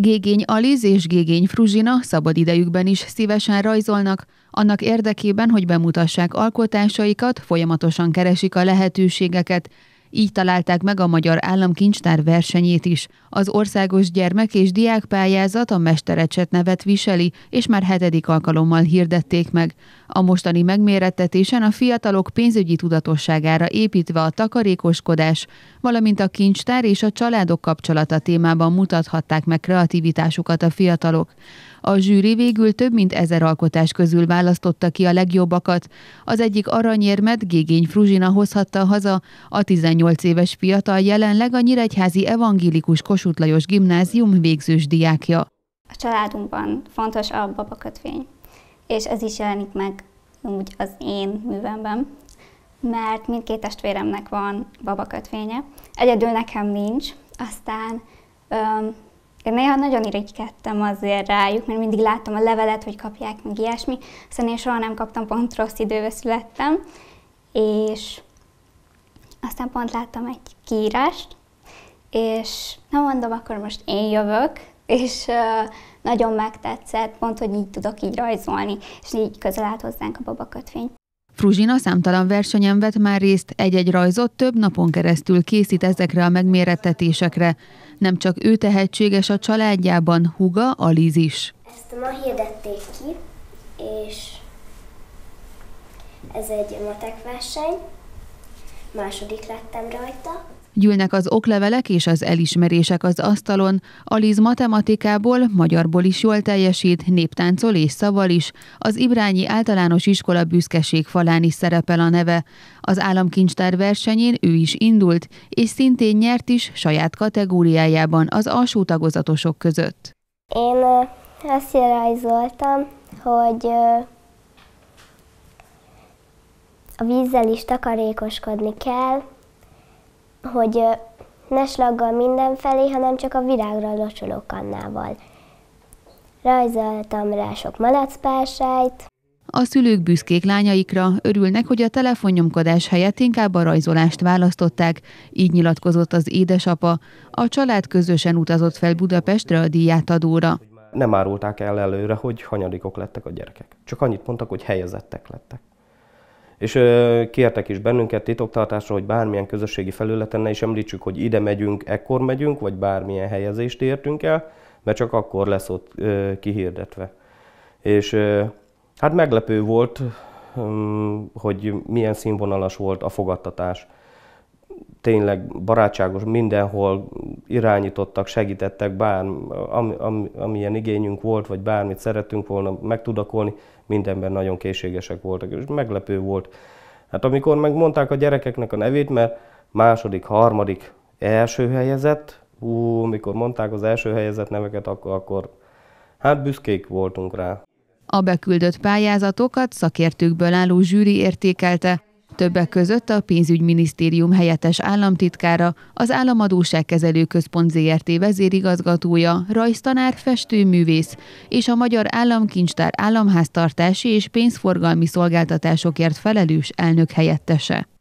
Gégény Aliz és Gégény Fruzsina szabadidejükben is szívesen rajzolnak, annak érdekében, hogy bemutassák alkotásaikat, folyamatosan keresik a lehetőségeket, így találták meg a Magyar Államkincstár versenyét is. Az országos gyermek és diákpályázat a Mesterecset nevet viseli, és már hetedik alkalommal hirdették meg. A mostani megmérettetésen a fiatalok pénzügyi tudatosságára építve a takarékoskodás, valamint a kincstár és a családok kapcsolata témában mutathatták meg kreativitásukat a fiatalok. A zsűri végül több mint ezer alkotás közül választotta ki a legjobbakat. Az egyik aranyérmet Gégény Fruzsina hozhatta haza, a 18 éves fiatal jelenleg a Nyíregyházi Evangélikus Kossuth Lajos Gimnázium végzős diákja. A családunkban fontos a babakötvény, és ez is jelenik meg úgy az én művemben, mert mindkét testvéremnek van babakötvénye. Egyedül nekem nincs, aztán öm, én néha nagyon irigykedtem azért rájuk, mert mindig láttam a levelet, hogy kapják meg ilyesmi, aztán szóval én soha nem kaptam, pont rossz időbe születtem, és aztán pont láttam egy kiírást, és nem mondom, akkor most én jövök, és nagyon megtetszett, pont, hogy így tudok így rajzolni, és így közel állt hozzánk a babakötvény. Fruzsina számtalan versenyen vett már részt, egy-egy rajzot több napon keresztül készít ezekre a megmérettetésekre. Nem csak ő tehetséges a családjában, Huga Aliz is. Ezt ma hirdették ki, és ez egy matek verseny, második lettem rajta. Gyűlnek az oklevelek és az elismerések az asztalon, Aliz matematikából, magyarból is jól teljesít, néptáncol és szaval is, az Ibrányi Általános Iskola büszkeség falán is szerepel a neve. Az államkincstár versenyén ő is indult, és szintén nyert is saját kategóriájában az alsó tagozatosok között. Én azt rajzoltam, hogy a vízzel is takarékoskodni kell, hogy ne slaggal mindenfelé, hanem csak a virágra locsoló kannával. Rajzoltam rá sok malacpársájt. A szülők büszkék lányaikra örülnek, hogy a telefonnyomkodás helyett inkább a rajzolást választották, így nyilatkozott az édesapa. A család közösen utazott fel Budapestre a díjátadóra. Nem árulták el előre, hogy hanyadikok lettek a gyerekek. Csak annyit mondtak, hogy helyezettek lettek és kértek is bennünket titoktartásra, hogy bármilyen közösségi felületen ne is említsük, hogy ide megyünk, ekkor megyünk, vagy bármilyen helyezést értünk el, mert csak akkor lesz ott kihirdetve. És hát meglepő volt, hm, hogy milyen színvonalas volt a fogadtatás tényleg barátságos, mindenhol irányítottak, segítettek, bár, am, am, amilyen igényünk volt, vagy bármit szerettünk volna megtudakolni, mindenben nagyon készségesek voltak, és meglepő volt. Hát amikor megmondták a gyerekeknek a nevét, mert második, harmadik, első helyezett, hú, mikor mondták az első helyezett neveket, akkor, akkor hát büszkék voltunk rá. A beküldött pályázatokat szakértőkből álló zsűri értékelte, Többek között a pénzügyminisztérium helyettes államtitkára, az Államadóságkezelő Központ ZRT vezérigazgatója, rajztanár, festőművész és a Magyar Államkincstár államháztartási és pénzforgalmi szolgáltatásokért felelős elnök helyettese.